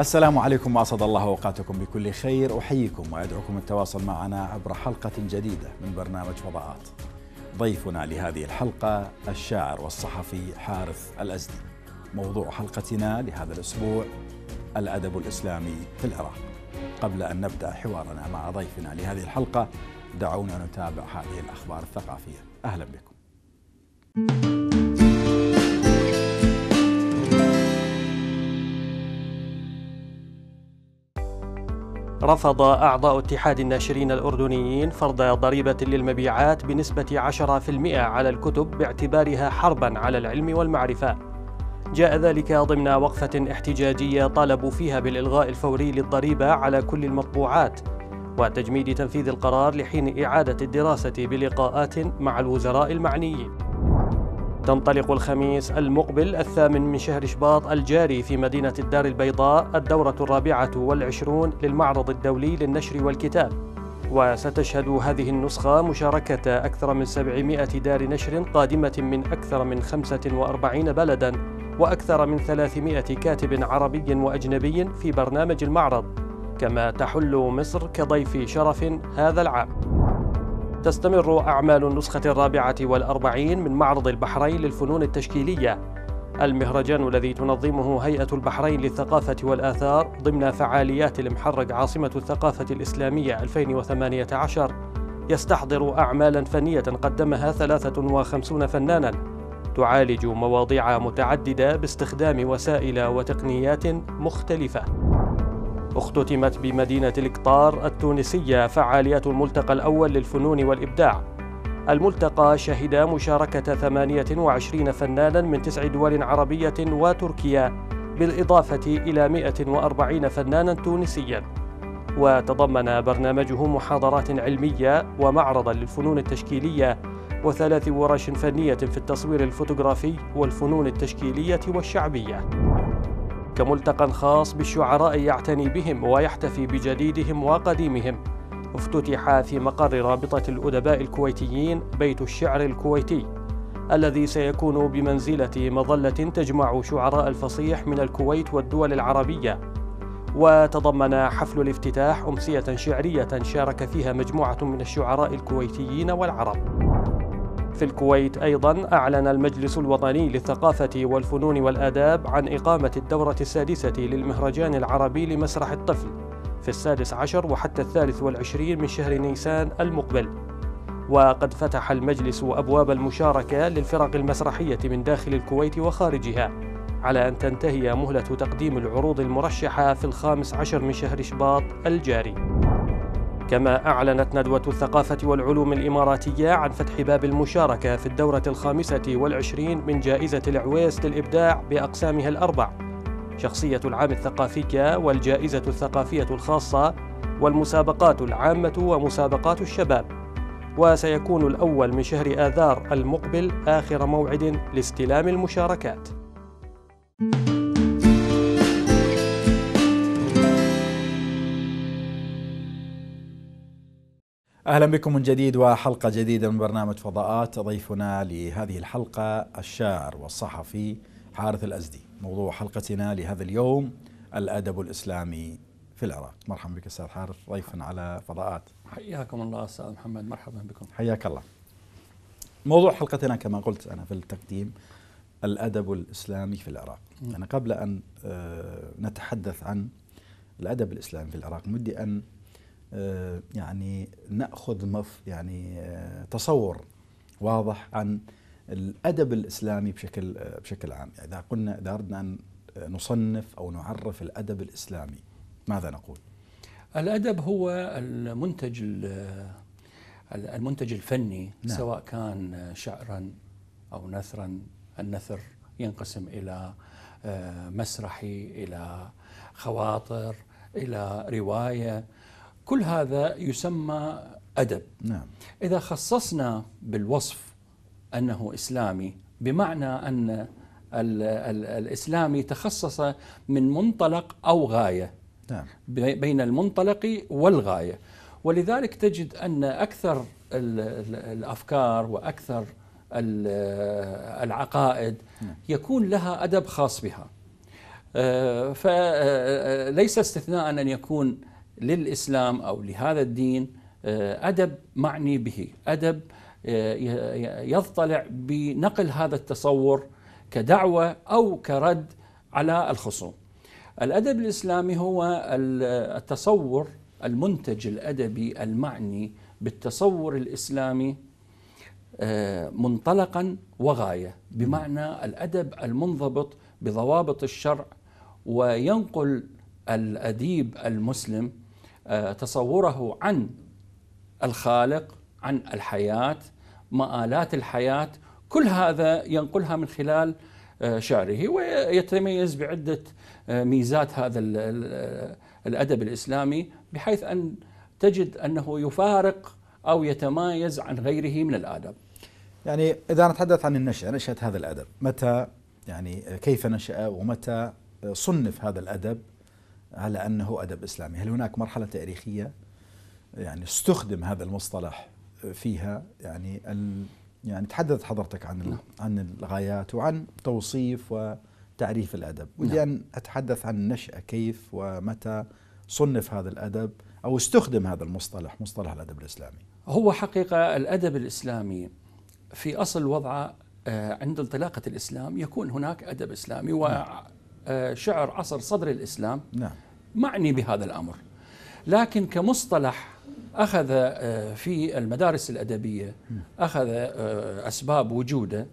السلام عليكم واسعد الله اوقاتكم بكل خير احييكم وادعوكم التواصل معنا عبر حلقه جديده من برنامج فضاءات. ضيفنا لهذه الحلقه الشاعر والصحفي حارث الازدي. موضوع حلقتنا لهذا الاسبوع الادب الاسلامي في العراق. قبل ان نبدا حوارنا مع ضيفنا لهذه الحلقه دعونا نتابع هذه الاخبار الثقافيه. اهلا بكم. رفض أعضاء اتحاد الناشرين الأردنيين فرض ضريبة للمبيعات بنسبة 10% على الكتب باعتبارها حربا على العلم والمعرفة. جاء ذلك ضمن وقفة احتجاجية طالبوا فيها بالإلغاء الفوري للضريبة على كل المطبوعات وتجميد تنفيذ القرار لحين إعادة الدراسة بلقاءات مع الوزراء المعنيين. تنطلق الخميس المقبل الثامن من شهر شباط الجاري في مدينة الدار البيضاء الدورة الرابعة والعشرون للمعرض الدولي للنشر والكتاب وستشهد هذه النسخة مشاركة أكثر من 700 دار نشر قادمة من أكثر من 45 بلداً وأكثر من 300 كاتب عربي وأجنبي في برنامج المعرض كما تحل مصر كضيف شرف هذا العام تستمر أعمال النسخة الرابعة والأربعين من معرض البحرين للفنون التشكيلية المهرجان الذي تنظمه هيئة البحرين للثقافة والآثار ضمن فعاليات المحرق عاصمة الثقافة الإسلامية 2018 يستحضر أعمالا فنية قدمها 53 فنانا تعالج مواضيع متعددة باستخدام وسائل وتقنيات مختلفة اختتمت بمدينة القطار التونسية فعاليات الملتقى الأول للفنون والإبداع الملتقى شهد مشاركة 28 فنانا من تسع دول عربية وتركيا بالإضافة إلى 140 فنانا تونسيا وتضمن برنامجه محاضرات علمية ومعرضا للفنون التشكيلية وثلاث ورش فنية في التصوير الفوتوغرافي والفنون التشكيلية والشعبية كملتقى خاص بالشعراء يعتني بهم ويحتفي بجديدهم وقديمهم افتتح في مقر رابطة الأدباء الكويتيين بيت الشعر الكويتي الذي سيكون بمنزلة مظلة تجمع شعراء الفصيح من الكويت والدول العربية وتضمن حفل الافتتاح أمسية شعرية شارك فيها مجموعة من الشعراء الكويتيين والعرب في الكويت أيضا أعلن المجلس الوطني للثقافة والفنون والآداب عن إقامة الدورة السادسة للمهرجان العربي لمسرح الطفل في السادس عشر وحتى الثالث والعشرين من شهر نيسان المقبل وقد فتح المجلس أبواب المشاركة للفرق المسرحية من داخل الكويت وخارجها على أن تنتهي مهلة تقديم العروض المرشحة في الخامس عشر من شهر شباط الجاري كما أعلنت ندوة الثقافة والعلوم الإماراتية عن فتح باب المشاركة في الدورة الخامسة والعشرين من جائزة العويس للإبداع بأقسامها الأربع شخصية العام الثقافية والجائزة الثقافية الخاصة والمسابقات العامة ومسابقات الشباب وسيكون الأول من شهر آذار المقبل آخر موعد لاستلام المشاركات اهلا بكم من جديد وحلقه جديده من برنامج فضاءات ضيفنا لهذه الحلقه الشاعر والصحفي حارث الازدي موضوع حلقتنا لهذا اليوم الادب الاسلامي في العراق مرحبا بك استاذ حارث ضيفا على فضاءات حياكم الله استاذ محمد مرحبا بكم حياك الله موضوع حلقتنا كما قلت انا في التقديم الادب الاسلامي في العراق انا يعني قبل ان آه، نتحدث عن الادب الاسلامي في العراق مدي ان آه، يعني ناخذ مف يعني آه، تصور واضح عن الادب الاسلامي بشكل آه، بشكل عام، اذا قلنا اذا اردنا ان نصنف او نعرف الادب الاسلامي ماذا نقول؟ الادب هو المنتج المنتج الفني نعم. سواء كان شعرا او نثرا، النثر ينقسم الى مسرحي الى خواطر الى روايه كل هذا يسمى أدب نعم. إذا خصصنا بالوصف أنه إسلامي بمعنى أن الـ الـ الإسلامي تخصص من منطلق أو غاية نعم. بين المنطلق والغاية ولذلك تجد أن أكثر الأفكار وأكثر العقائد نعم. يكون لها أدب خاص بها آه، فليس آه، آه، استثناء أن يكون للإسلام أو لهذا الدين آه، أدب معني به أدب آه، يطلع بنقل هذا التصور كدعوة أو كرد على الخصوم الأدب الإسلامي هو التصور المنتج الأدبي المعني بالتصور الإسلامي آه، منطلقا وغاية بمعنى الأدب المنضبط بضوابط الشرع وينقل الأديب المسلم آه، تصوره عن الخالق عن الحياة مآلات الحياة كل هذا ينقلها من خلال آه، شعره ويتميز بعدة آه، ميزات هذا الأدب الإسلامي بحيث أن تجد أنه يفارق أو يتمايز عن غيره من الآدب يعني إذا نتحدث عن النشأة نشأة هذا الأدب متى يعني كيف نشأ ومتى صنف هذا الأدب على انه ادب اسلامي، هل هناك مرحله تاريخيه يعني استخدم هذا المصطلح فيها يعني ال يعني تحدثت حضرتك عن نعم. عن الغايات وعن توصيف وتعريف الادب، نعم. ودي نعم. ان اتحدث عن النشاه كيف ومتى صنف هذا الادب او استخدم هذا المصطلح مصطلح الادب الاسلامي. هو حقيقه الادب الاسلامي في اصل وضعه آه، عند انطلاقه الاسلام يكون هناك ادب اسلامي نعم. آه، شعر عصر صدر الإسلام نعم. معني بهذا الأمر لكن كمصطلح أخذ آه، في المدارس الأدبية أخذ آه، أسباب وجوده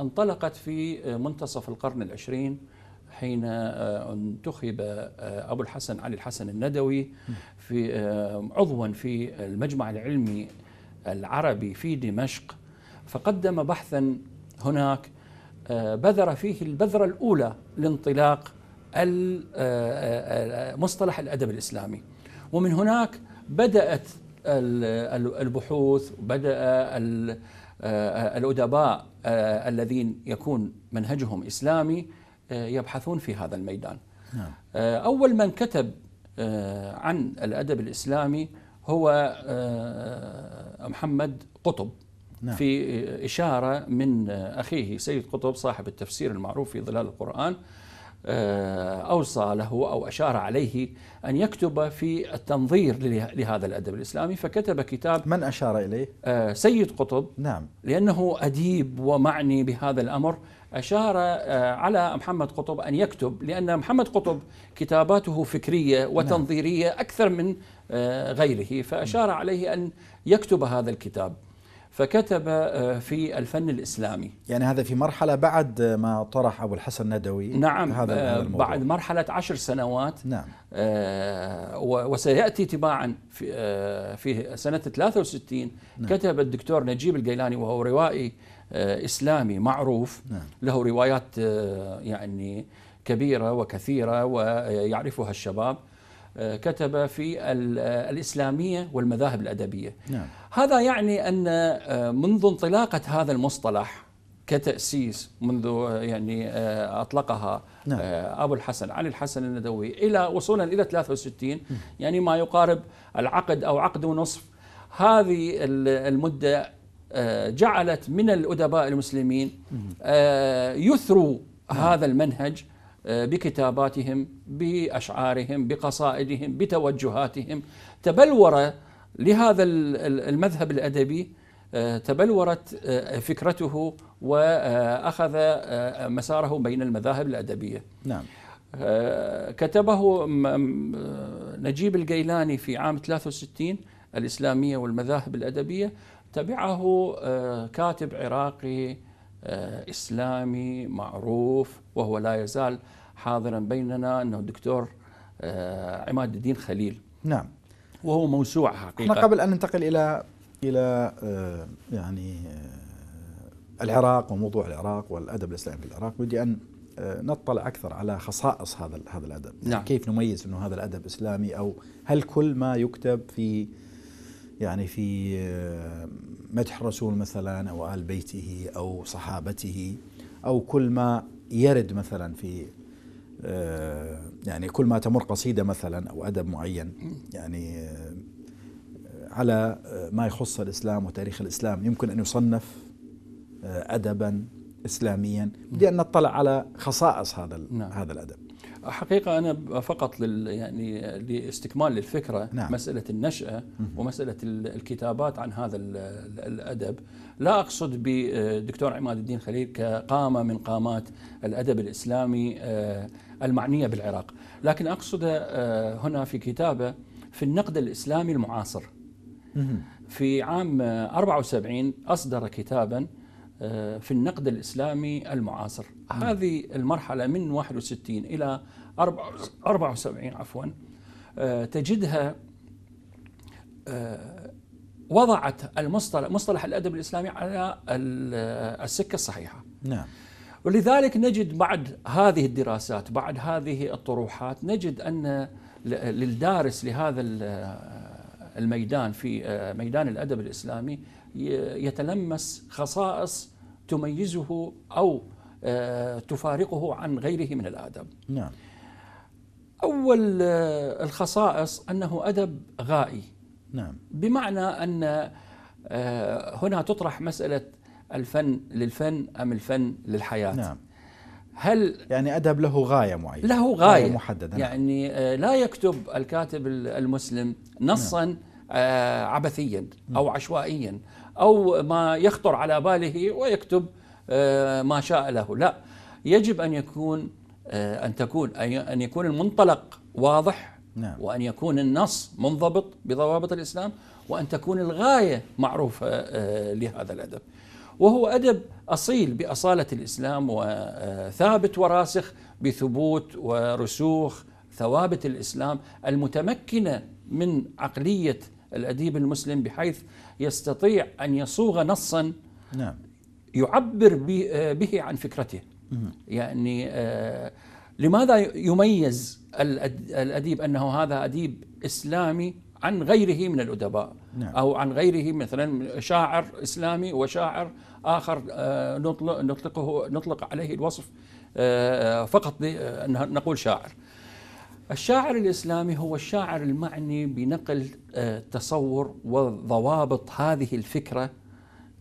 انطلقت في منتصف القرن العشرين حين انتخب أبو الحسن علي الحسن الندوي في عضوا في المجمع العلمي العربي في دمشق فقدم بحثا هناك بذر فيه البذرة الأولى لانطلاق آه، آه، آه، مصطلح الأدب الإسلامي ومن هناك بدأت البحوث بدأ الأدباء الذين يكون منهجهم إسلامي يبحثون في هذا الميدان نعم. أول من كتب عن الأدب الإسلامي هو محمد قطب نعم. في إشارة من أخيه سيد قطب صاحب التفسير المعروف في ظلال القرآن آه، أوصى له أو أشار عليه أن يكتب في التنظير لهذا الأدب الإسلامي فكتب كتاب من أشار إليه؟ آه، سيد قطب نعم لأنه أديب ومعني بهذا الأمر أشار آه، على محمد قطب أن يكتب لأن محمد قطب كتاباته فكرية نعم. وتنظيرية أكثر من غيره فأشار عليه أن يكتب هذا الكتاب فكتب آه، في الفن الإسلامي يعني هذا في مرحلة بعد ما طرح أبو الحسن ندوي نعم آه، هذا الموضوع. بعد مرحلة عشر سنوات نعم آه، وسيأتي تباعا في, في سنة 63 نعم. كتب الدكتور نجيب القيلاني وهو روائي إسلامي معروف نعم. له روايات يعني كبيرة وكثيرة ويعرفها الشباب آه، كتب في آه، الإسلامية والمذاهب الأدبية نعم. هذا يعني أن آه، منذ انطلاقة هذا المصطلح كتأسيس منذ يعني أطلقها نعم. أبو الحسن علي الحسن الندوي إلى وصولا إلى 63 يعني ما يقارب العقد أو عقد ونصف هذه المدة جعلت من الأدباء المسلمين يثروا هذا المنهج آه، بكتاباتهم باشعارهم بقصائدهم بتوجهاتهم تبلور لهذا المذهب الادبي آه، تبلورت آه، فكرته واخذ مساره بين المذاهب الادبيه. نعم. كتبه نجيب القيلاني في عام 63 الاسلاميه والمذاهب الادبيه تبعه كاتب عراقي آه، إسلامي معروف وهو لا يزال حاضرا بيننا أنه الدكتور آه، عماد الدين خليل نعم وهو موسوعة حقيقة احنا قبل أن ننتقل إلى إلى آه، يعني العراق وموضوع العراق والأدب الإسلامي في العراق بدي أن نطلع اكثر على خصائص هذا هذا الادب نعم. كيف نميز انه هذا الادب اسلامي او هل كل ما يكتب في يعني في آه، مدح الرسول مثلا أو آل بيته أو صحابته أو كل ما يرد مثلا في آه، يعني كل ما تمر قصيدة مثلا أو أدب معين يعني آه، على ما يخص الإسلام وتاريخ الإسلام يمكن أن يصنف أدبا إسلاميا بدي أن نطلع على خصائص هذا نعم. هذا الأدب حقيقة أنا فقط لل يعني لاستكمال الفكرة نعم. مسألة النشأة ومسألة الكتابات عن هذا الأدب لا أقصد بدكتور عماد الدين خليل كقامة من قامات الأدب الإسلامي آه، المعنية بالعراق لكن أقصد آه، هنا في كتابة في النقد الإسلامي المعاصر في عام 74 آه، أصدر كتاباً في النقد الإسلامي المعاصر آه. هذه المرحلة من 61 إلى 74 عفوا آه، تجدها آه، وضعت المصطلح مصطلح الأدب الإسلامي على السكة الصحيحة نعم ولذلك نجد بعد هذه الدراسات بعد هذه الطروحات نجد أن للدارس لهذا الميدان في ميدان الأدب الإسلامي يتلمس خصائص تميزه أو آه، تفارقه عن غيره من الآدب نعم أول آه، الخصائص أنه أدب غائي نعم بمعنى أن آه، هنا تطرح مسألة الفن للفن أم الفن للحياة نعم هل يعني أدب له غاية معينة له غاية, غاية محددة نعم. يعني لا يكتب الكاتب المسلم نصا نعم. عبثيا أو نعم. عشوائيا أو ما يخطر على باله ويكتب آه، ما شاء له لا يجب أن يكون آه، أن تكون أن يكون المنطلق واضح نعم. وأن يكون النص منضبط بضوابط الإسلام وأن تكون الغاية معروفة آه، لهذا الأدب وهو أدب أصيل بأصالة الإسلام وثابت وراسخ بثبوت ورسوخ ثوابت الإسلام المتمكنة من عقلية الأديب المسلم بحيث يستطيع أن يصوغ نصا نعم. يعبر آه، به عن فكرته يعني آه، لماذا يميز الأديب أنه هذا أديب إسلامي عن غيره من الأدباء نعم. أو عن غيره مثلا شاعر إسلامي وشاعر آخر آه، نطلقه نطلق عليه الوصف فقط نقول شاعر الشاعر الاسلامي هو الشاعر المعني بنقل آه، تصور وضوابط هذه الفكره آه،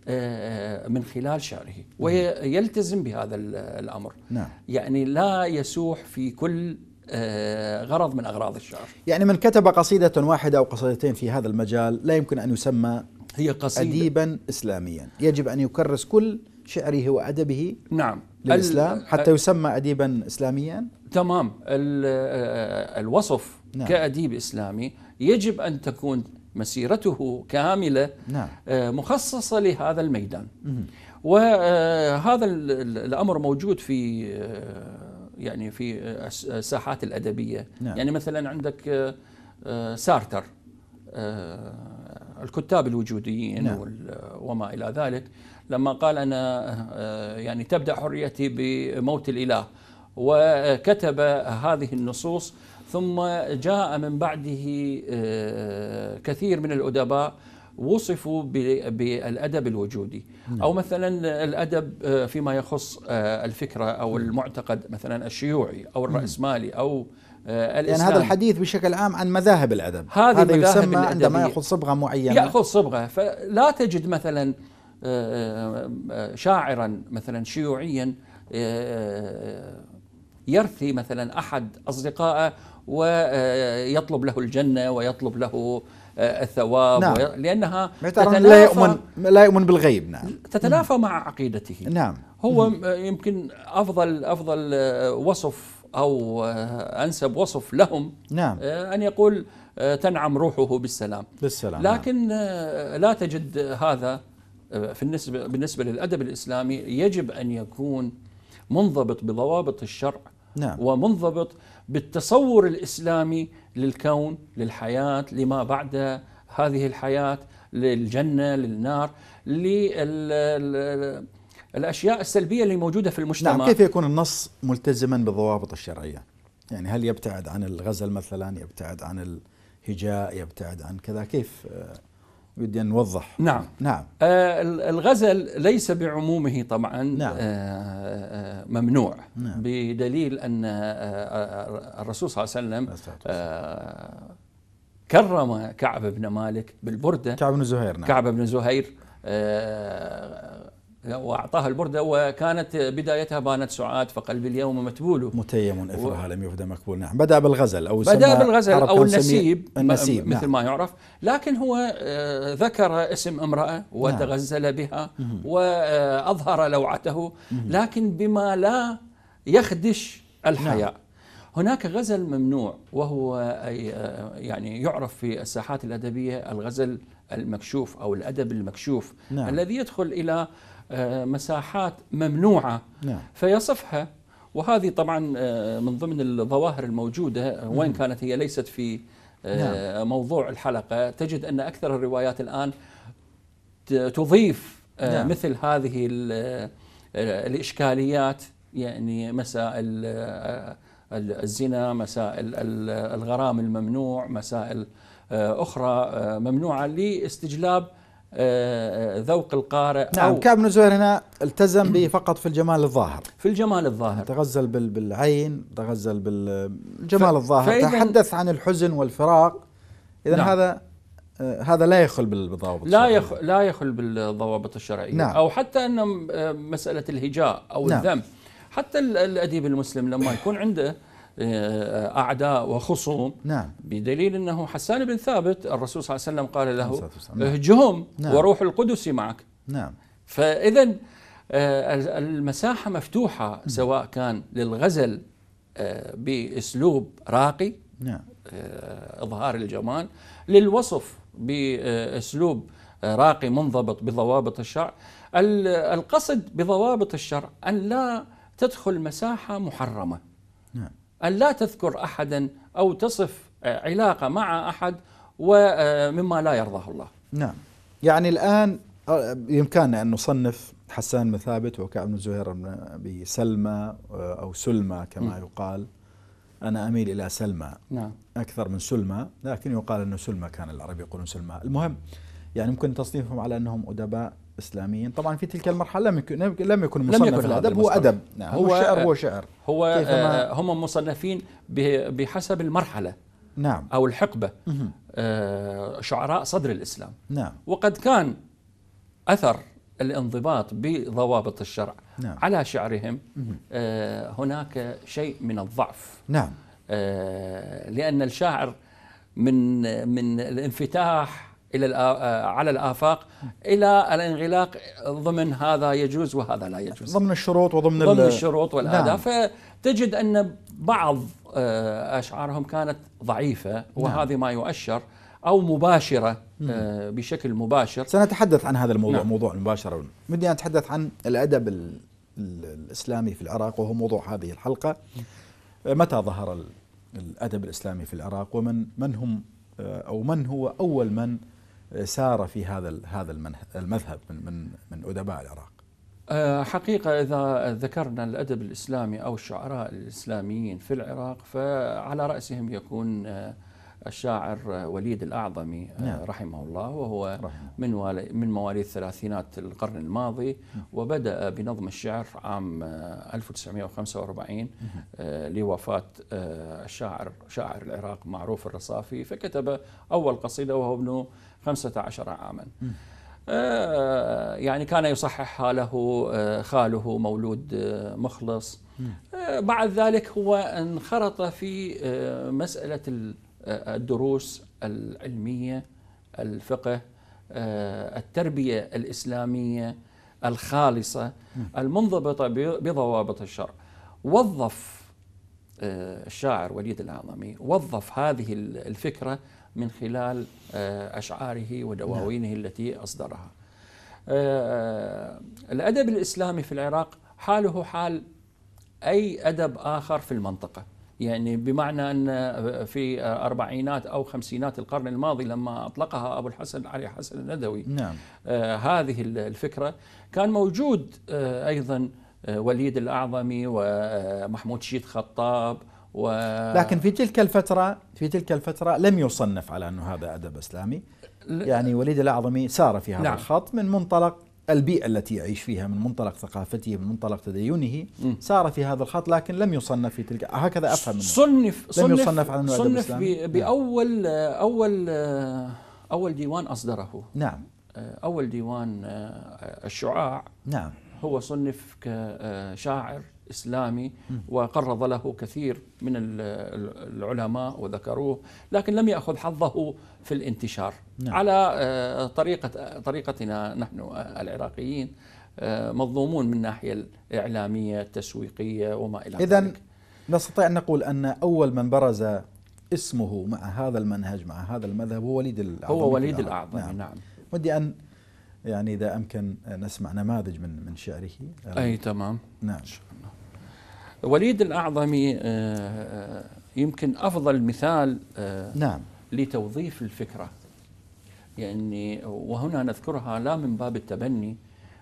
آه، من خلال شعره ويلتزم نعم. بهذا الامر نعم. يعني لا يسوح في كل غرض من اغراض الشعر يعني من كتب قصيده واحده او قصيدتين في هذا المجال لا يمكن ان يسمى هي قصيدة أديبا إسلاميا يجب أن يكرس كل شعره وأدبه نعم للإسلام حتى يسمى أديبا إسلاميا تمام آه، الوصف نعم. كأديب إسلامي يجب أن تكون مسيرته كاملة نعم. آه، مخصصة لهذا الميدان وهذا آه، الأمر موجود في يعني في الساحات الأدبية نعم. يعني مثلا عندك سارتر الكتاب الوجوديين نعم. وما إلى ذلك لما قال أنا يعني تبدأ حريتي بموت الإله وكتب هذه النصوص ثم جاء من بعده آه، كثير من الأدباء وصفوا بالادب الوجودي نعم. او مثلا الادب آه، فيما يخص آه، الفكره او نعم. المعتقد مثلا الشيوعي او نعم. الراسمالي او الإسلام. يعني هذا الحديث بشكل عام عن مذاهب الادب هذه هذا يسمى عندما ياخذ صبغه معينه ياخذ صبغه فلا تجد مثلا شاعرا مثلا شيوعيا يرثي مثلا أحد أصدقائه ويطلب له الجنة ويطلب له آه، الثواب نعم. وي... لأنها لا يؤمن لا يؤمن بالغيب نعم تتلافى مع عقيدته نعم هو يمكن أفضل أفضل آه، وصف أو آه، أنسب وصف لهم نعم أن يقول تنعم روحه بالسلام بالسلام نعم. لكن نعم. لا تجد هذا في النسبة بالنسبة للأدب الإسلامي يجب أن يكون منضبط بضوابط الشرع نعم. ومنضبط بالتصور الإسلامي للكون للحياة لما بعد هذه الحياة للجنة للنار للأشياء السلبية اللي موجودة في المجتمع نعم كيف يكون النص ملتزما بالضوابط الشرعية يعني هل يبتعد عن الغزل مثلا يبتعد عن الهجاء يبتعد عن كذا كيف بدي نوضح نعم نعم آه الغزل ليس بعمومه طبعا نعم. آه, آه، ممنوع نعم. بدليل ان آه،, آه الرسول صلى الله عليه وسلم آه كرم كعب بن مالك بالبرده كعب بن زهير نعم. كعب بن زهير آه واعطاها البرده وكانت بدايتها بانت سعاد فقلبي اليوم متبول متيم اثرها و... لم يفد مكبول نعم بدا بالغزل او بدا بالغزل او النسيب النسيب مثل نعم. ما يعرف لكن هو آه، ذكر اسم امراه وتغزل نعم. بها واظهر لوعته لكن بما لا يخدش الحياء نعم. هناك غزل ممنوع وهو آه، يعني يعرف في الساحات الادبيه الغزل المكشوف او الادب المكشوف نعم. الذي يدخل الى آه، مساحات ممنوعه نعم. فيصفها وهذه طبعا آه، من ضمن الظواهر الموجوده آه، وين كانت هي ليست في نعم. موضوع الحلقه تجد ان اكثر الروايات الان تضيف نعم. مثل هذه الاشكاليات يعني مسائل الزنا مسائل الغرام الممنوع مسائل اخرى ممنوعه لاستجلاب آه، آه، ذوق القارئ نعم أو كابن زهير هنا التزم به فقط في الجمال الظاهر في الجمال الظاهر تغزل بالعين تغزل بالجمال ف... الظاهر تحدث عن الحزن والفراق اذا نعم. هذا آه هذا لا يخل بالضوابط لا يخ... لا يخل بالضوابط الشرعيه نعم. او حتى ان آه، مساله الهجاء او نعم. الذم حتى الاديب المسلم لما يكون عنده آه، أعداء وخصوم نعم. بدليل أنه حسان بن ثابت الرسول صلى الله عليه وسلم قال له نعم. اهجهم نعم. وروح القدس معك نعم فإذا آه، المساحة مفتوحة نعم. سواء كان للغزل آه، بأسلوب راقي نعم. إظهار الجمال للوصف بأسلوب راقي منضبط بضوابط الشرع القصد بضوابط الشرع أن لا تدخل مساحة محرمة نعم. أن لا تذكر أحدا أو تصف آه، علاقة مع أحد ومما آه، لا يرضاه الله نعم يعني الآن آه، بإمكاننا أن نصنف حسان بن ثابت وكعب بن زهير بن أبي سلمى أو سلمى كما م. يقال أنا أميل إلى سلمى نعم. أكثر من سلمى لكن يقال أن سلمى كان العرب يقولون سلمى المهم يعني ممكن تصنيفهم على أنهم أدباء اسلاميا طبعا في تلك المرحله لم يكن لم يكن مصنف الادب هو ادب نعم هو شعر هو شعر هو آه، هم مصنفين بحسب المرحله نعم او الحقبه آه، شعراء صدر الاسلام نعم وقد كان اثر الانضباط بضوابط الشرع نعم. على شعرهم آه هناك شيء من الضعف نعم آه لان الشاعر من من الانفتاح الى آه، على الافاق الى الانغلاق ضمن هذا يجوز وهذا لا يجوز ضمن الشروط وضمن ضمن الشروط والاهداف نعم. فتجد ان بعض آه، اشعارهم كانت ضعيفه وهذه نعم. ما يؤشر او مباشره آه، بشكل مباشر سنتحدث عن هذا الموضوع نعم. موضوع المباشره بدي اتحدث عن الادب الاسلامي في العراق وهو موضوع هذه الحلقه متى ظهر الادب الاسلامي في العراق ومن من هم او من هو اول من سار في هذا هذا المذهب من من من ادباء العراق؟ آه، حقيقة إذا ذكرنا الأدب الإسلامي أو الشعراء الإسلاميين في العراق فعلى رأسهم يكون آه، الشاعر وليد الأعظمي آه، نعم. رحمه الله وهو رحمه. من من مواليد ثلاثينات القرن الماضي نعم. وبدأ بنظم الشعر عام 1945 آه، آه، لوفاة الشاعر شاعر العراق معروف الرصافي فكتب أول قصيدة وهو ابن 15 عاما يعني كان يصححها له خاله مولود مخلص بعد ذلك هو انخرط في مسألة الدروس العلميه الفقه آه، التربيه الاسلاميه الخالصه المنضبطه بضوابط الشرع وظف آه، الشاعر وليد الأعظمي وظف هذه الفكرة من خلال آه، أشعاره ودواوينه نعم. التي أصدرها الأدب الإسلامي في العراق حاله حال أي أدب آخر في المنطقة يعني بمعنى أن في أربعينات أو خمسينات القرن الماضي لما أطلقها أبو الحسن علي حسن الندوي نعم. آه هذه الفكرة كان موجود آه أيضا آه، وليد الأعظمي ومحمود آه، شيد خطاب و... لكن في تلك الفترة في تلك الفترة لم يصنف على أنه هذا أدب إسلامي يعني وليد الأعظمي سار في هذا نعم. الخط من منطلق البيئة التي يعيش فيها من منطلق ثقافته من منطلق تدينه سار في هذا الخط لكن لم يصنف في تلك هكذا أفهم منه صنف لم صنف يصنف على أنه صنف الإسلام. نعم. بأول أول أول ديوان أصدره نعم أول ديوان آه، الشعاع نعم هو صنف كشاعر إسلامي وقرض له كثير من العلماء وذكروه لكن لم يأخذ حظه في الانتشار نعم. على آه، طريقة آه، طريقتنا نحن العراقيين آه، مظلومون من الناحية الإعلامية التسويقية وما إلى ذلك إذا نستطيع أن نقول أن أول من برز اسمه مع هذا المنهج مع هذا المذهب هو وليد الأعظم هو وليد الأعظم نعم, نعم. ودي أن يعني إذا أمكن نسمع نماذج من من شعره آه، أي تمام نعم إن شاء الله. وليد الأعظمي آه، آه، يمكن أفضل مثال نعم لتوظيف الفكرة يعني وهنا نذكرها لا من باب التبني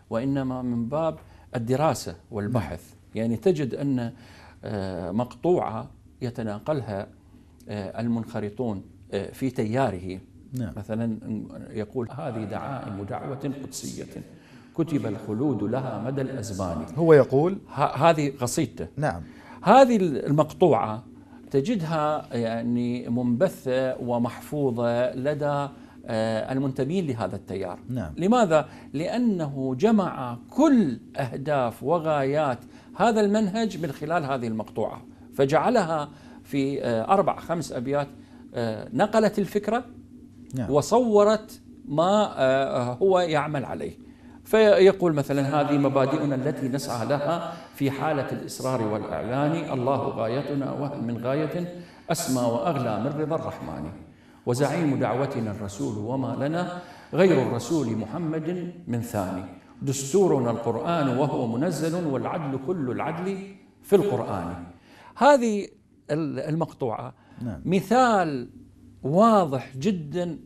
وإنما من باب الدراسة والبحث نعم. يعني تجد أن مقطوعة يتناقلها المنخرطون في تياره نعم. مثلا يقول هذه دعائم دعوة قدسية كتب الخلود لها مدى الأزمان هو يقول هذه قصيدته نعم هذه المقطوعة تجدها يعني منبثة ومحفوظة لدى آه، المنتمين لهذا التيار نعم. لماذا؟ لأنه جمع كل أهداف وغايات هذا المنهج من خلال هذه المقطوعة فجعلها في آه، أربع خمس أبيات آه، نقلت الفكرة نعم. وصورت ما آه، آه، هو يعمل عليه فيقول مثلا هذه مبادئنا التي نسعى لها في حالة الإصرار والإعلان الله غايتنا وهل من غاية أسمى وأغلى من رضا الرحمن وزعيم دعوتنا الرسول وما لنا غير الرسول محمد من ثاني دستورنا القرآن وهو منزل والعدل كل العدل في القرآن هذه المقطوعة نعم. مثال واضح جدا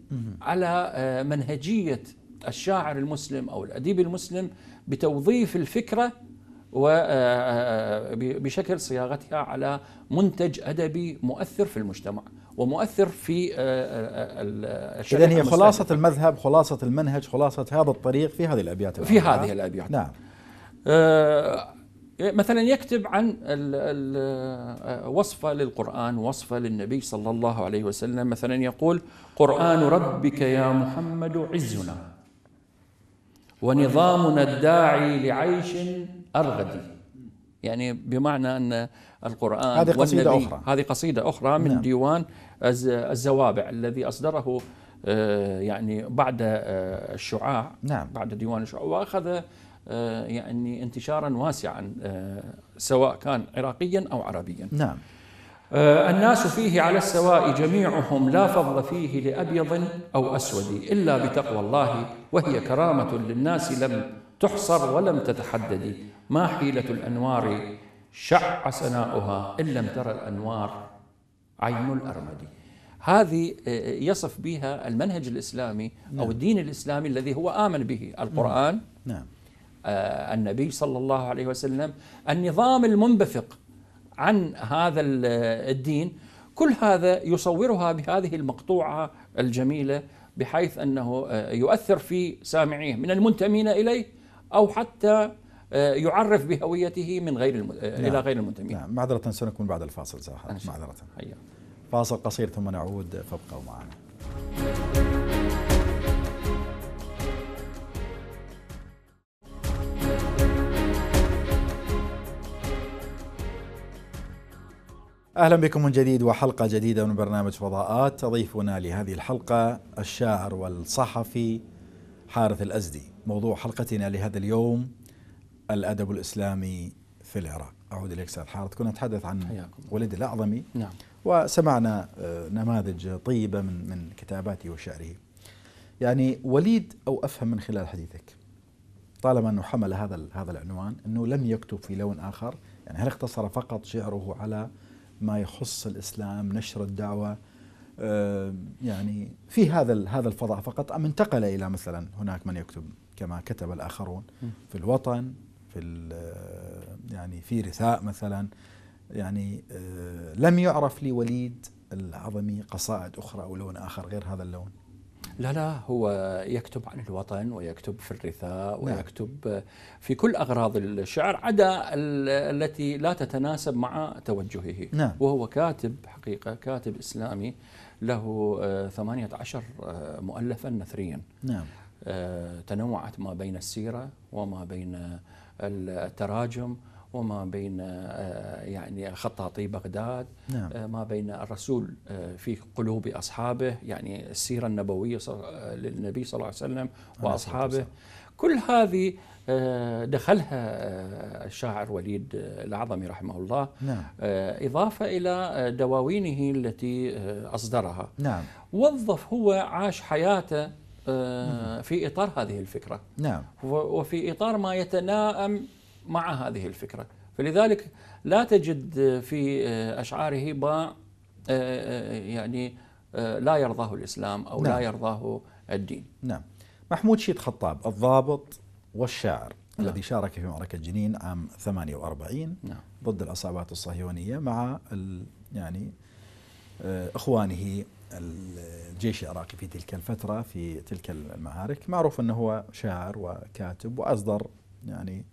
على آه، منهجيه الشاعر المسلم او الاديب المسلم بتوظيف الفكره آه، آه، بشكل صياغتها على منتج ادبي مؤثر في المجتمع ومؤثر في اذا هي خلاصه المذهب خلاصه المنهج خلاصه هذا الطريق في هذه الابيات في هذه الابيات نعم مثلا يكتب عن آه، وصفة للقرآن وصفة للنبي صلى الله عليه وسلم مثلا يقول قرآن ربك يا محمد عزنا ونظامنا الداعي لعيش أرغدي يعني بمعنى أن القرآن هذه قصيدة أخرى هذه قصيدة أخرى من نعم. ديوان الزوابع الذي أصدره آه، يعني بعد آه، الشعاع نعم. بعد ديوان الشعاع وأخذ آه، يعني انتشارا واسعا آه، سواء كان عراقيا او عربيا. نعم. آه، الناس فيه على السواء جميعهم لا فضل فيه لابيض او اسود الا بتقوى الله وهي كرامه للناس لم تحصر ولم تتحدد ما حيله الانوار شع سناؤها ان لم ترى الانوار عين الارمدي. هذه يصف بها المنهج الاسلامي او نعم. الدين الاسلامي الذي هو امن به نعم. القران نعم. آه، النبي صلى الله عليه وسلم النظام المنبثق عن هذا الدين كل هذا يصورها بهذه المقطوعة الجميلة بحيث أنه آه، يؤثر في سامعيه من المنتمين إليه أو حتى آه، يعرف بهويته من غير الم... نعم. إلى غير المنتمين نعم معذرة سنكون بعد الفاصل ساحة معذرة هيا. فاصل قصير ثم نعود فابقوا معنا اهلا بكم من جديد وحلقه جديده من برنامج فضاءات تضيفنا لهذه الحلقه الشاعر والصحفي حارث الازدي موضوع حلقتنا لهذا اليوم الادب الاسلامي في العراق اعود اليك استاذ حارث كنا نتحدث عن ولد الاعظمي نعم وسمعنا آه، نماذج طيبه من من كتاباته وشعره يعني وليد او افهم من خلال حديثك طالما انه حمل هذا هذا العنوان انه لم يكتب في لون اخر يعني هل اقتصر فقط شعره على ما يخص الاسلام نشر الدعوه آه، يعني في هذا هذا الفضاء فقط ام انتقل الى مثلا هناك من يكتب كما كتب الاخرون في الوطن في آه، يعني في رثاء مثلا يعني آه، لم يعرف لوليد العظمي قصائد اخرى او لون اخر غير هذا اللون لا لا هو يكتب عن الوطن ويكتب في الرثاء نعم. ويكتب في كل أغراض الشعر عدا التي لا تتناسب مع توجهه نعم. وهو كاتب حقيقة كاتب إسلامي له 18 آه، آه، مؤلفا نثريا نعم. آه، تنوعت ما بين السيرة وما بين التراجم وما بين آه، يعني خطاطي بغداد نعم. آه، ما بين الرسول آه، في قلوب أصحابه يعني السيرة النبوية للنبي صلى الله عليه وسلم وأصحابه كل هذه دخلها الشاعر وليد العظمي رحمه الله نعم. إضافة إلى دواوينه التي أصدرها نعم. وظف هو عاش حياته في إطار هذه الفكرة نعم. وفي إطار ما يتناءم مع هذه الفكرة فلذلك لا تجد في آه، أشعاره ما آه، آه، يعني لا يرضاه الإسلام أو نعم. لا يرضاه الدين نعم محمود شيد خطاب الضابط والشاعر نعم. الذي شارك في معركة جنين عام 48 نعم. ضد العصابات الصهيونية مع يعني إخوانه الجيش العراقي في تلك الفترة في تلك المعارك معروف أنه هو شاعر وكاتب وأصدر يعني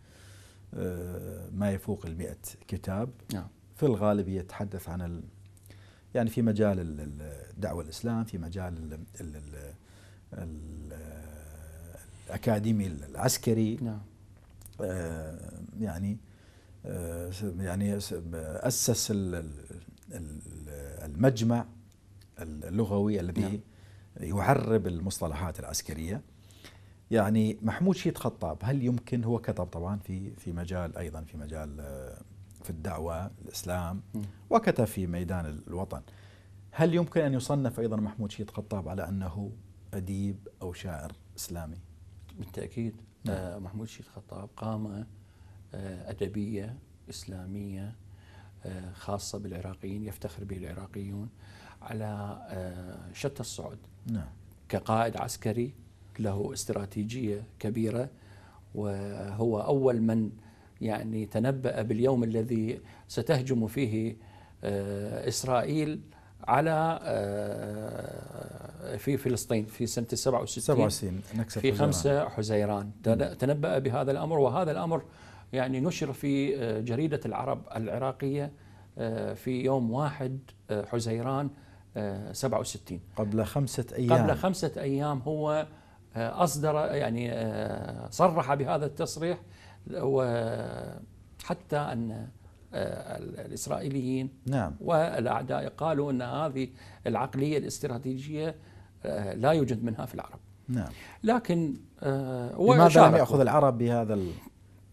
آه، ما يفوق المئة كتاب نعم. في الغالب يتحدث عن ال يعني في مجال الدعوة الإسلام في مجال ال ال ال ال الأكاديمي العسكري نعم. آه، يعني آه، يعني أسس المجمع اللغوي الذي نعم. يعرب المصطلحات العسكرية يعني محمود شيد خطاب هل يمكن هو كتب طبعا في في مجال ايضا في مجال آه، في الدعوه الاسلام وكتب في ميدان الوطن هل يمكن ان يصنف ايضا محمود شيد خطاب على انه اديب او شاعر اسلامي؟ بالتاكيد آه، نعم. محمود شيد خطاب قامه آه، ادبيه اسلاميه خاصه بالعراقيين يفتخر به العراقيون على شتى الصعد نعم. كقائد عسكري له استراتيجية كبيرة وهو أول من يعني تنبأ باليوم الذي ستهجم فيه آه، إسرائيل على آه، في فلسطين في سنة 67 67 في 5 حزيران تنبأ بهذا الأمر وهذا الأمر يعني نشر في آه، جريدة العرب العراقية في يوم 1 حزيران 67 قبل خمسة أيام قبل خمسة أيام هو آه، أصدر يعني آه، صرح بهذا التصريح وحتى أن آه، الإسرائيليين نعم. والأعداء قالوا أن هذه العقلية الاستراتيجية لا يوجد منها في العرب نعم. لكن لماذا لم يأخذ العرب بهذا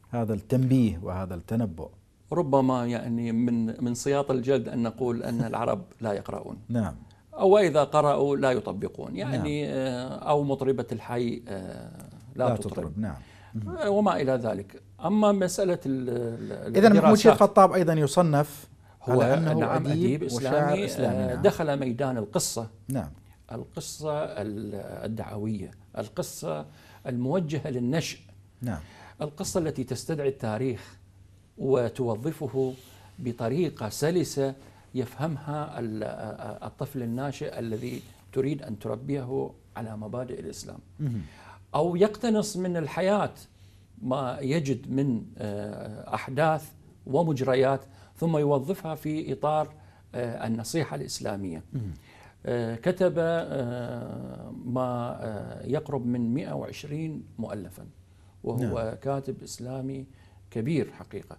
هذا التنبيه وهذا التنبؤ ربما يعني من من سياط الجلد ان نقول ان العرب لا يقرؤون نعم أو إذا قرأوا لا يطبقون نعم. يعني نعم. أو مطربة الحي آه، لا, لا تطرب. تطرب نعم آه، وما إلى ذلك أما مسألة إذا مشير خطاب أيضا يصنف هو على أنه نعم أديب, أديب إسلامي, إسلامي نعم. دخل ميدان القصة نعم القصة الدعوية القصة الموجهة للنشء نعم القصة التي تستدعي التاريخ وتوظفه بطريقة سلسة يفهمها الطفل الناشئ الذي تريد أن تربيه على مبادئ الإسلام أو يقتنص من الحياة ما يجد من آه، أحداث ومجريات ثم يوظفها في إطار آه، النصيحة الإسلامية آه، كتب ما يقرب من 120 مؤلفا وهو نعم. كاتب إسلامي كبير حقيقة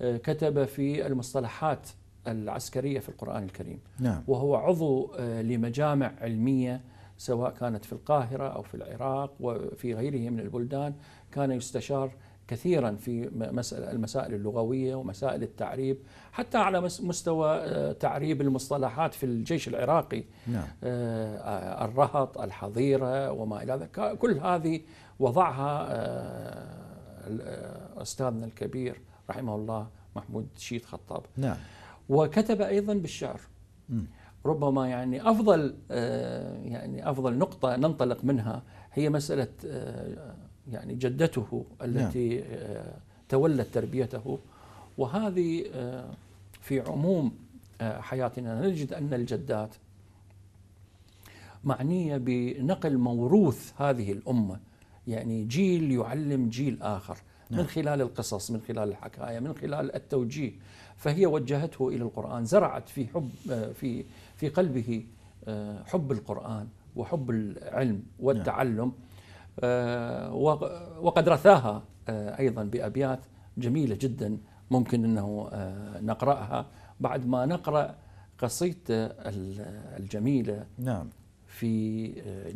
كتب في المصطلحات العسكرية في القرآن الكريم نعم. وهو عضو آه، لمجامع علمية سواء كانت في القاهرة أو في العراق وفي غيره من البلدان كان يستشار كثيرا في المسائل اللغوية ومسائل التعريب حتى على مستوى آه، تعريب المصطلحات في الجيش العراقي نعم. آه، الرهط الحظيرة وما إلى ذلك كل هذه وضعها أستاذنا الكبير رحمه الله محمود شيد خطاب نعم وكتب أيضا بالشعر ربما يعني أفضل آه، يعني أفضل نقطة ننطلق منها هي مسألة آه، يعني جدته التي نعم. آه، تولت تربيته وهذه في عموم حياتنا نجد أن الجدات معنية بنقل موروث هذه الأمة يعني جيل يعلم جيل آخر من نعم. خلال القصص من خلال الحكاية من خلال التوجيه فهي وجهته الى القران زرعت في حب آه، في في قلبه آه، حب القران وحب العلم والتعلم آه، وقد رثاها ايضا بابيات جميله جدا ممكن انه نقراها بعد ما نقرا قصيدته الجميله نعم في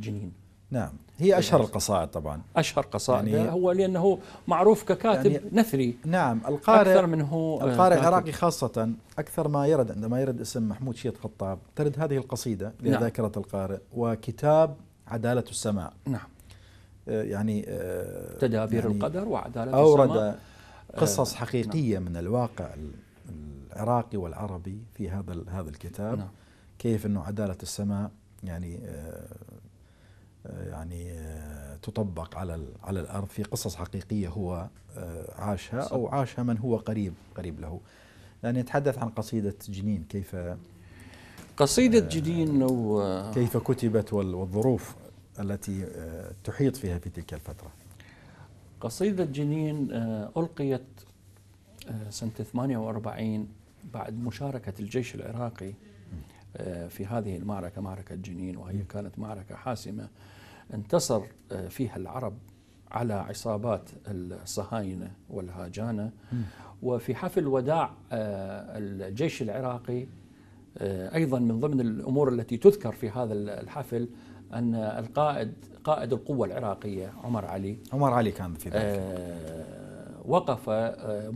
جنين نعم هي إيه. أشهر القصائد طبعا أشهر قصائد يعني هو لأنه معروف ككاتب يعني نثري نعم القارئ أكثر منه آه، القارئ العراقي خاصة أكثر ما يرد عندما يرد اسم محمود شيط خطاب ترد هذه القصيدة لذاكرة نعم القارئ وكتاب عدالة السماء نعم آه، يعني آه، تدابير يعني القدر وعدالة أورد السماء قصص نعم. حقيقية نعم من الواقع العراقي والعربي في هذا هذا الكتاب نعم كيف أنه عدالة السماء يعني آه، يعني آه، تطبق على على الارض في قصص حقيقيه هو آه، عاشها او عاشها من هو قريب قريب له. يعني يتحدث عن قصيده جنين كيف قصيده جنين و كيف كتبت والظروف التي تحيط فيها في تلك الفتره. قصيده جنين القيت سنه 48 بعد مشاركه الجيش العراقي في هذه المعركه معركه جنين وهي كانت معركه حاسمه انتصر آه، فيها العرب على عصابات الصهاينة والهاجانة وفي حفل وداع آه، الجيش العراقي آه، أيضا من ضمن الأمور التي تذكر في هذا الحفل أن القائد قائد القوة العراقية عمر علي عمر علي كان في ذلك وقف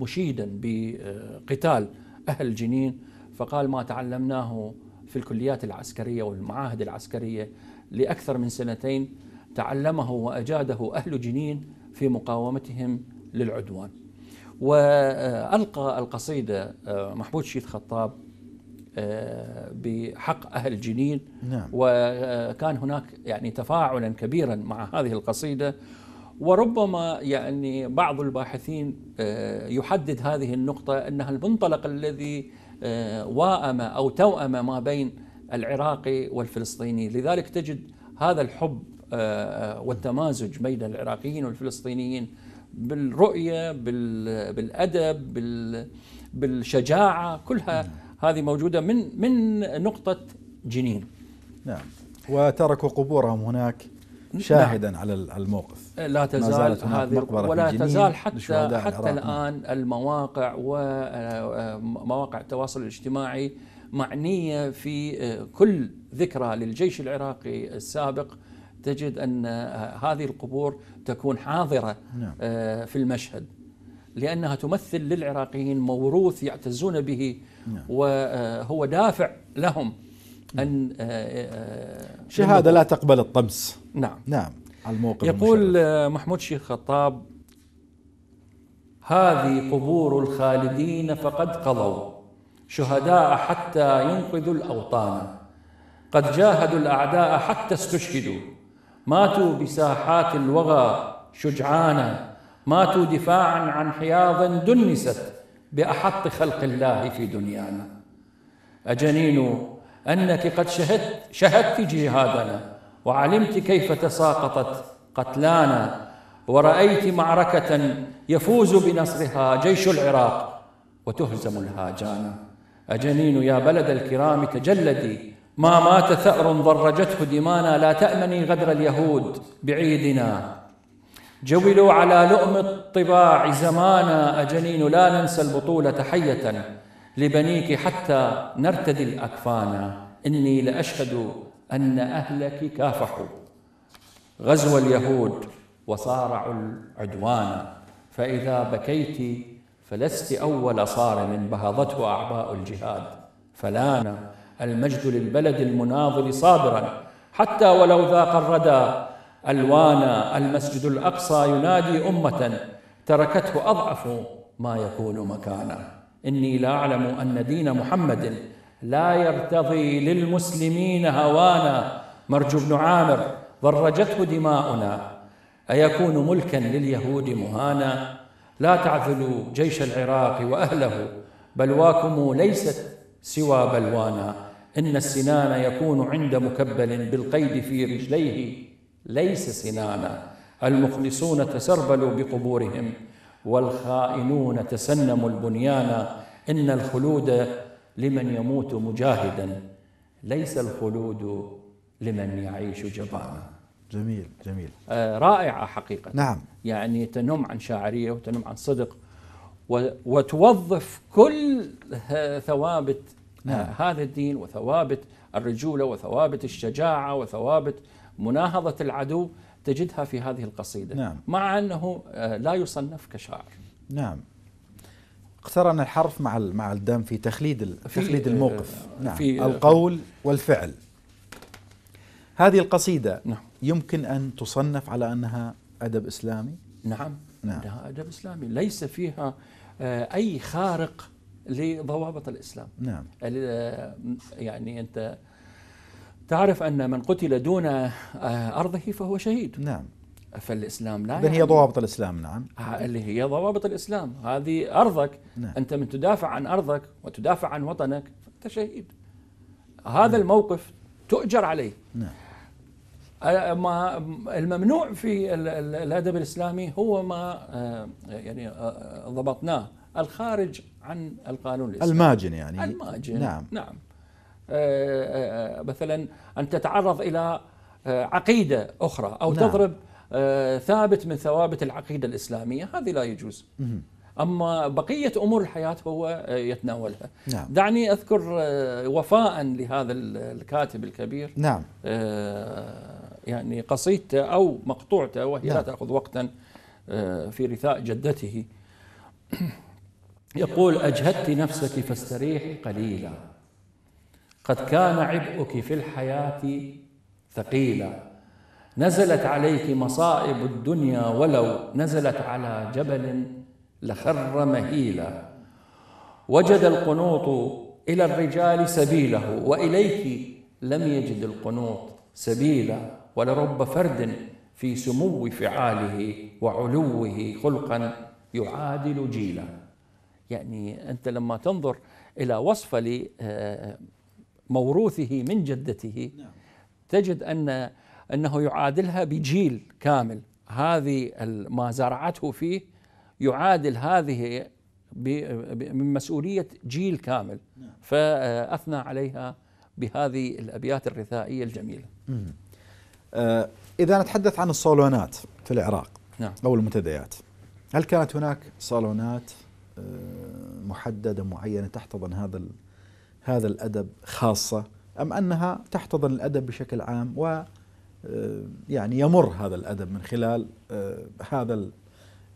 مشيدا بقتال أهل جنين فقال ما تعلمناه في الكليات العسكرية والمعاهد العسكرية لأكثر من سنتين تعلمه وأجاده أهل جنين في مقاومتهم للعدوان وألقى القصيدة آه، محمود شيد خطاب آه، بحق أهل جنين نعم. وكان آه، هناك يعني تفاعلا كبيرا مع هذه القصيدة وربما يعني بعض الباحثين يحدد هذه النقطة أنها المنطلق الذي وائم أو توأم ما بين العراقي والفلسطيني لذلك تجد هذا الحب آه، آه، والتمازج بين العراقيين والفلسطينيين بالرؤية بالأدب بالشجاعة كلها نعم. هذه موجودة من من نقطة جنين نعم وتركوا قبورهم هناك نعم. شاهدا نعم. على الموقف لا تزال هذه ولا تزال حتى حتى الان المواقع ومواقع آه، التواصل الاجتماعي معنية في آه، كل ذكرى للجيش العراقي السابق تجد أن آه، هذه القبور تكون حاضرة نعم. آه، في المشهد لأنها تمثل للعراقيين موروث يعتزون به نعم. وهو دافع لهم نعم. أن شهادة لا تقبل الطمس نعم نعم على الموقف يقول المشرف. محمود شيخ خطاب هذه قبور الخالدين فقد قضوا شهداء حتى ينقذوا الأوطان قد جاهدوا الأعداء حتى استشهدوا ماتوا بساحات الوغى شجعانا ماتوا دفاعا عن حياض دنست بأحط خلق الله في دنيانا أجنين أنك قد شهدت, شهدت جهادنا وعلمت كيف تساقطت قتلانا ورأيت معركة يفوز بنصرها جيش العراق وتهزم الهاجانا أجنين يا بلد الكرام تجلدي ما مات ثأر ضرجته دمانا لا تأمني غدر اليهود بعيدنا جولوا على لؤم الطباع زمانا أجنين لا ننسى البطولة حية لبنيك حتى نرتدي الأكفانا إني لأشهد أن أهلك كافحوا غزو اليهود وصارعوا العدوان فإذا بكيت فلست أول صارم من بهضته أعباء الجهاد فلان المجد للبلد المناضل صابرا حتى ولو ذاق الردى ألوانا المسجد الأقصى ينادي أمة تركته أضعف ما يكون مكانا إني لا أعلم أن دين محمد لا يرتضي للمسلمين هوانا مرجو بن عامر ضرجته دماؤنا أيكون ملكا لليهود مهانا لا تعذلوا جيش العراق وأهله بلواكم ليست سوى بلوانا إن السنان يكون عند مكبل بالقيد في رجليه ليس سنانا المخلصون تسربلوا بقبورهم والخائنون تسنموا البنيان إن الخلود لمن يموت مجاهدا ليس الخلود لمن يعيش جبانا جميل جميل آه، رائعة حقيقة نعم يعني تنم عن شاعرية وتنم عن صدق وتوظف كل ثوابت آه، نعم. هذا الدين وثوابت الرجولة وثوابت الشجاعة وثوابت مناهضة العدو تجدها في هذه القصيدة نعم. مع أنه آه، لا يصنف كشاعر نعم اقترن الحرف مع مع الدم في تخليد في تخليد الموقف نعم في القول والفعل هذه القصيدة نعم يمكن أن تصنف على أنها أدب إسلامي؟ نعم نعم أدب إسلامي ليس فيها آه، أي خارق لضوابط الإسلام نعم آه، يعني أنت تعرف أن من قتل دون آه، أرضه فهو شهيد نعم فالاسلام لا يعني هي ضوابط الاسلام نعم اللي هي ضوابط الاسلام هذه ارضك نعم. انت من تدافع عن ارضك وتدافع عن وطنك فانت شهيد هذا نعم. الموقف تؤجر عليه نعم. ما الممنوع في الادب الاسلامي هو ما آه، يعني آه، آه، ضبطناه الخارج عن القانون الاسلامي الماجن يعني الماجن نعم نعم مثلا ان تتعرض الى عقيده اخرى او نعم. تضرب ثابت من ثوابت العقيده الاسلاميه هذه لا يجوز اما بقيه امور الحياه هو يتناولها نعم. دعني اذكر وفاء لهذا الكاتب الكبير نعم يعني قصيدته أو مقطوعته وهي لا نعم. تأخذ وقتا آه، في رثاء جدته يقول أجهدت نفسك فاستريح قليلا قد كان عبئك في الحياة ثقيلا نزلت عليك مصائب الدنيا ولو نزلت على جبل لخر مهيلا وجد القنوط إلى الرجال سبيله وإليك لم يجد القنوط سبيلا ولرب فرد في سمو فعاله وعلوه خلقا يعادل جيلا يعني أنت لما تنظر إلى وصف لموروثه آه، من جدته نعم. تجد أن أنه يعادلها بجيل كامل هذه ما زرعته فيه يعادل هذه من مسؤولية جيل كامل نعم. فأثنى عليها بهذه الأبيات الرثائية الجميلة آه، إذا نتحدث عن الصالونات في العراق نعم. أو المنتديات هل كانت هناك صالونات آه، محددة معينة تحتضن هذا هذا الأدب خاصة أم أنها تحتضن الأدب بشكل عام و آه، يعني يمر هذا الأدب من خلال هذا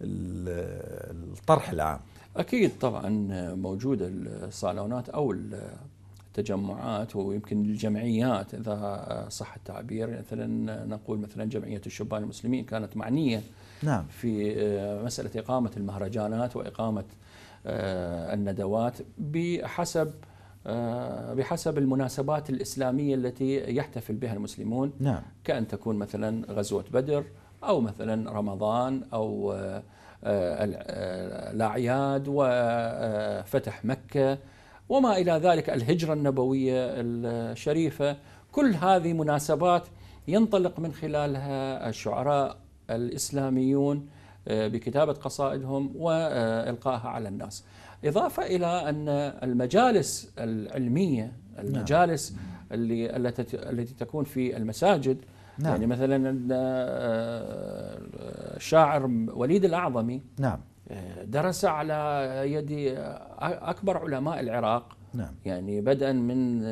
الطرح العام أكيد طبعا موجودة الصالونات أو تجمعات ويمكن الجمعيات اذا صح التعبير مثلا نقول مثلا جمعيه الشبان المسلمين كانت معنيه نعم في آه، مساله اقامه المهرجانات واقامه آه، الندوات بحسب آه، بحسب المناسبات الاسلاميه التي يحتفل بها المسلمون نعم كان تكون مثلا غزوه بدر او مثلا رمضان او الاعياد وفتح مكه وما إلى ذلك الهجرة النبوية الشريفة كل هذه مناسبات ينطلق من خلالها الشعراء الإسلاميون آه، بكتابة قصائدهم وإلقائها على الناس إضافة إلى أن المجالس العلمية نعم. المجالس اللي التي تكون في المساجد نعم. يعني مثلا الشاعر آه، آه، وليد الأعظمي نعم درس على يد اكبر علماء العراق نعم. يعني بدءا من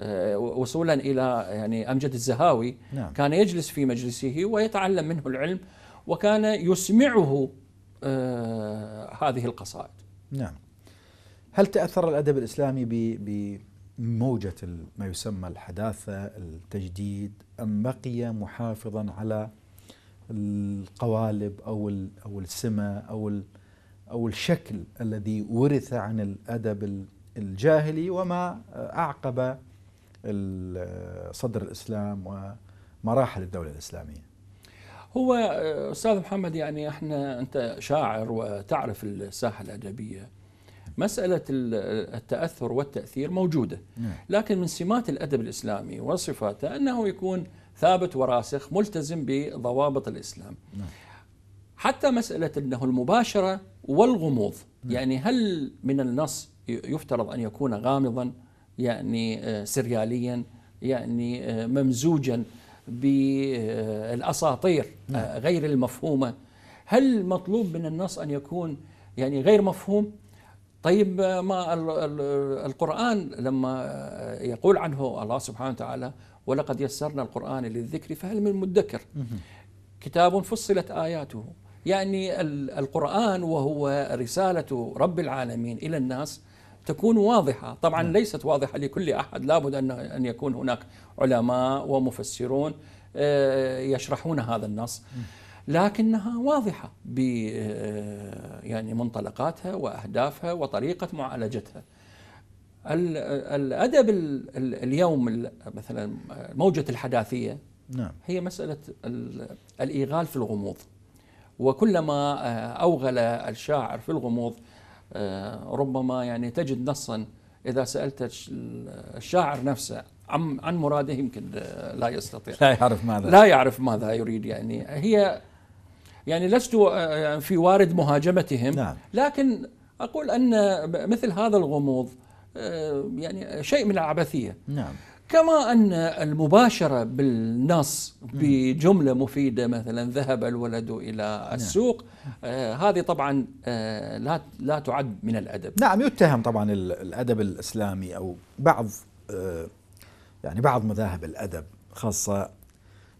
آه، وصولا الى يعني امجد الزهاوي نعم. كان يجلس في مجلسه ويتعلم منه العلم وكان يسمعه آه، هذه القصائد نعم هل تاثر الادب الاسلامي بموجه ما يسمى الحداثه التجديد ام بقي محافظا على القوالب او او السمه او او الشكل الذي ورث عن الادب الجاهلي وما اعقب صدر الاسلام ومراحل الدوله الاسلاميه. هو آه، استاذ محمد يعني احنا انت شاعر وتعرف الساحه الادبيه مساله التاثر والتاثير موجوده نعم. لكن من سمات الادب الاسلامي وصفاته انه يكون ثابت وراسخ ملتزم بضوابط الإسلام نعم. حتى مسألة أنه المباشرة والغموض نعم. يعني هل من النص يفترض أن يكون غامضا يعني آه، سرياليا يعني آه، ممزوجا بالأساطير آه، نعم. غير المفهومة هل مطلوب من النص أن يكون يعني غير مفهوم طيب آه، ما القرآن لما آه، يقول عنه الله سبحانه وتعالى ولقد يسرنا القرآن للذكر فهل من مدكر كتاب فصلت آياته يعني القرآن وهو رسالة رب العالمين إلى الناس تكون واضحة طبعا نعم. ليست واضحة لكل أحد لابد أن يكون هناك علماء ومفسرون آه، يشرحون هذا النص لكنها واضحة ب آه، يعني منطلقاتها وأهدافها وطريقة معالجتها الأدب اليوم مثلا موجة الحداثية نعم. هي مسألة الإيغال في الغموض وكلما آه، أوغل الشاعر في الغموض آه، ربما يعني تجد نصا إذا سألت الشاعر نفسه عن عن مراده يمكن لا يستطيع لا يعرف ماذا لا يعرف ماذا يريد يعني هي يعني لست آه، آه، في وارد مهاجمتهم نعم. لكن أقول أن مثل هذا الغموض آه، يعني شيء من العبثية نعم. كما أن المباشرة بالنص نعم. بجملة مفيدة مثلا ذهب الولد إلى نعم. السوق هذه طبعا لا لا تعد من الأدب نعم يتهم طبعا الأدب الإسلامي أو بعض يعني بعض مذاهب الأدب خاصة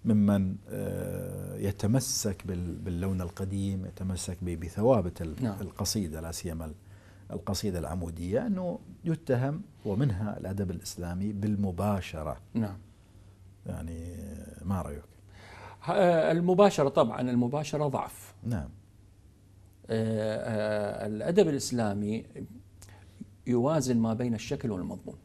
ممن آه، يتمسك باللون القديم يتمسك بثوابت نعم. القصيدة لا سيما القصيدة العمودية أنه يتهم ومنها الأدب الإسلامي بالمباشرة نعم يعني ما رأيك آه، المباشرة طبعا المباشرة ضعف نعم آه، الأدب الإسلامي يوازن ما بين الشكل والمضمون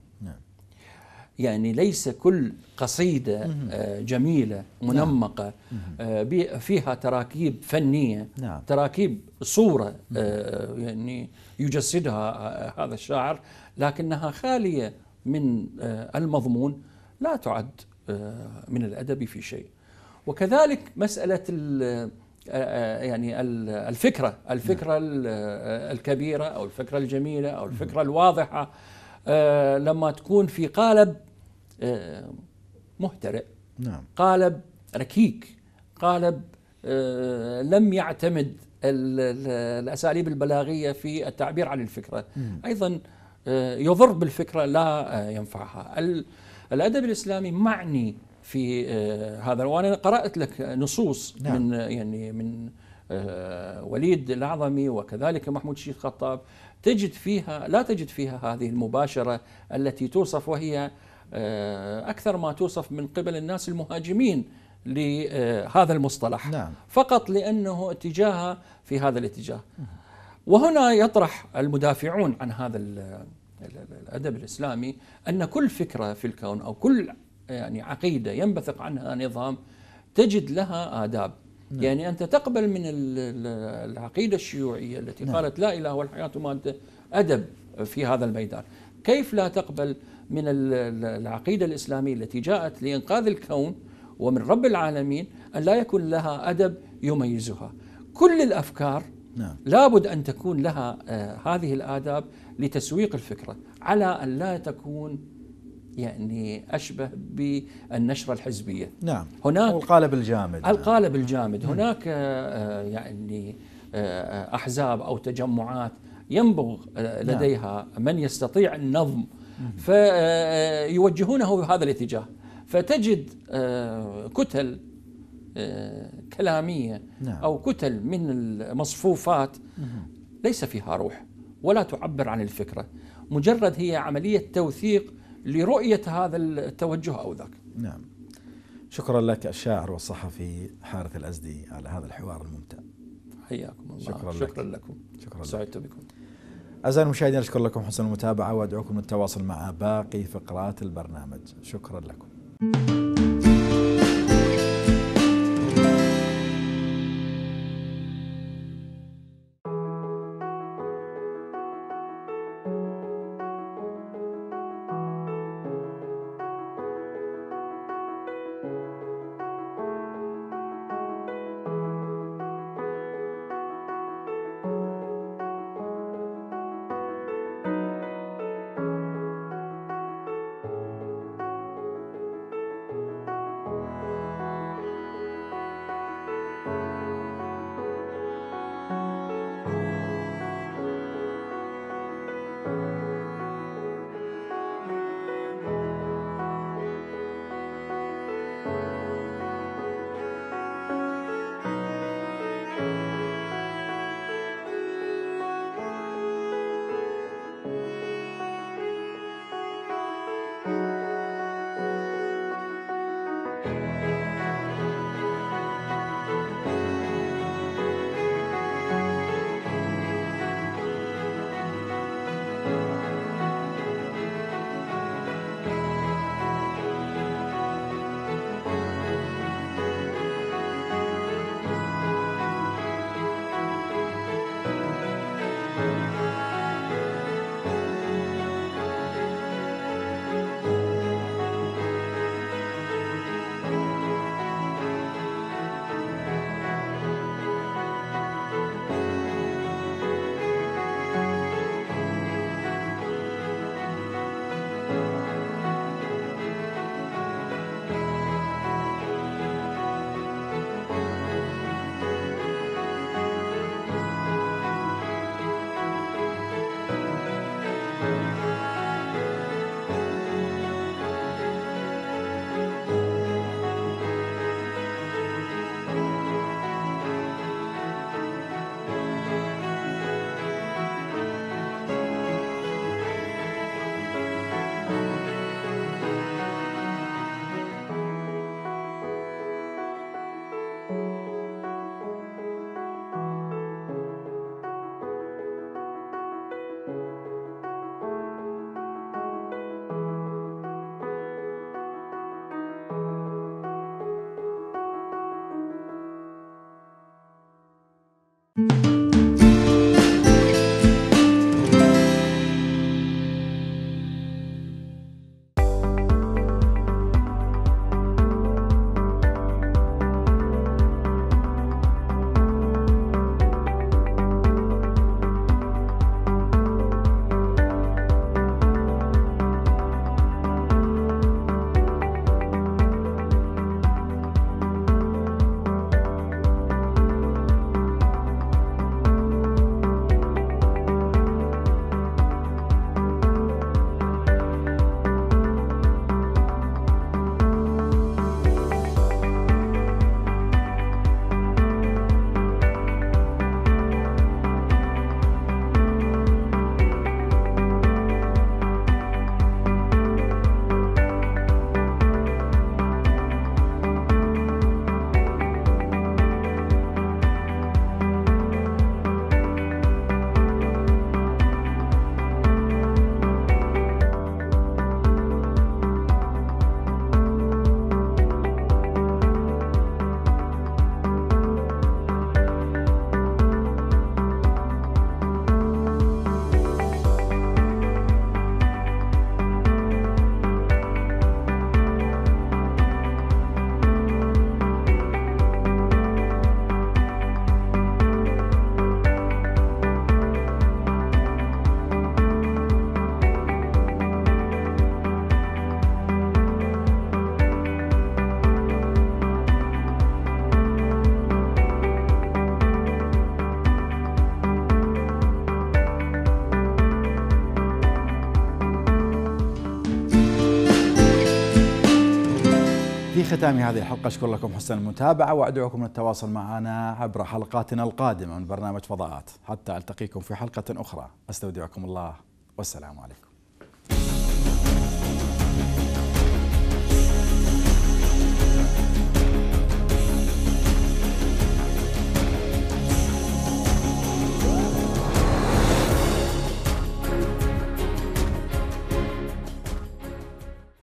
يعني ليس كل قصيدة آه، جميلة نعم. منمقة آه، فيها تراكيب فنية نعم. تراكيب صورة آه، يعني يجسدها هذا الشاعر لكنها خالية من المضمون لا تعد من الأدب في شيء وكذلك مسألة يعني الفكرة الفكرة نعم. الكبيرة أو الفكرة الجميلة أو الفكرة الواضحة آه، لما تكون في قالب آه، مهترئ نعم. قالب ركيك قالب آه، لم يعتمد الاساليب البلاغيه في التعبير عن الفكره ايضا يضر بالفكره لا ينفعها الادب الاسلامي معني في هذا وانا قرات لك نصوص نعم. من يعني من وليد الأعظمي وكذلك محمود الشيخ خطاب تجد فيها لا تجد فيها هذه المباشرة التي توصف وهي آه، أكثر ما توصف من قبل الناس المهاجمين لهذا آه، المصطلح نعم. فقط لأنه اتجاهها في هذا الاتجاه وهنا يطرح المدافعون عن هذا الأدب الإسلامي أن كل فكرة في الكون أو كل يعني عقيدة ينبثق عنها نظام تجد لها آداب نعم. يعني أنت تقبل من العقيدة الشيوعية التي نعم. قالت لا إله والحياة مادة أدب في هذا الميدان كيف لا تقبل من العقيدة الإسلامية التي جاءت لإنقاذ الكون ومن رب العالمين أن لا يكون لها أدب يميزها كل الأفكار نعم. لابد أن تكون لها آه، هذه الآداب لتسويق الفكرة على أن لا تكون يعني أشبه بالنشرة الحزبية نعم هناك القالب الجامد القالب الجامد هناك آه، آه، يعني آه، أحزاب أو تجمعات ينبغ نعم. لديها من يستطيع النظم فيوجهونه في هذا الاتجاه فتجد كتل كلامية نعم. أو كتل من المصفوفات ليس فيها روح ولا تعبر عن الفكرة مجرد هي عملية توثيق لرؤية هذا التوجه أو ذاك نعم شكرا لك الشاعر والصحفي حارث الأزدي على هذا الحوار الممتع حياكم الله شكرا, شكرا لك. لكم شكرا سعدت بكم أعزائي المشاهدين أشكر لكم حسن المتابعة وأدعوكم للتواصل مع باقي فقرات البرنامج شكرا لكم ختام هذه الحلقة أشكر لكم حسن المتابعة وأدعوكم للتواصل معنا عبر حلقاتنا القادمة من برنامج فضاءات حتى ألتقيكم في حلقة أخرى أستودعكم الله والسلام عليكم